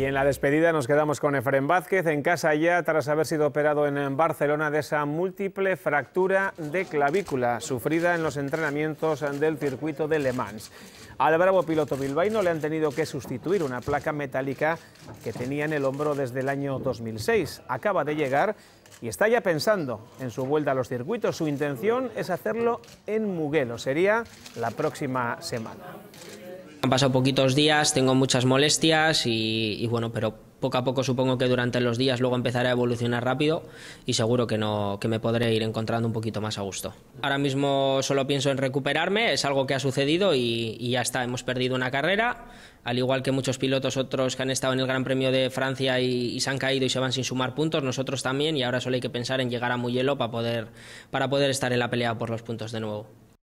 Y en la despedida nos quedamos con Efren Vázquez en casa ya tras haber sido operado en Barcelona de esa múltiple fractura de clavícula sufrida en los entrenamientos del circuito de Le Mans. Al bravo piloto bilbaíno le han tenido que sustituir una placa metálica que tenía en el hombro desde el año 2006. Acaba de llegar y está ya pensando en su vuelta a los circuitos. Su intención es hacerlo en Muguelo. Sería la próxima semana han poquitos días, tengo muchas molestias y, bueno, pero poco a poco supongo que durante los días luego empezaré a evolucionar rápido y seguro que, no, que me podré ir encontrando un poquito más a gusto. Ahora mismo solo pienso en recuperarme, es algo que ha sucedido y, ya está, hemos perdido una carrera, al igual que muchos pilotos otros que han estado en el Gran Premio de Francia y, se han caído y se van sin sumar puntos, nosotros también y ahora solo hay que pensar en llegar a Mugello para poder, para poder estar en la pelea por los puntos de nuevo.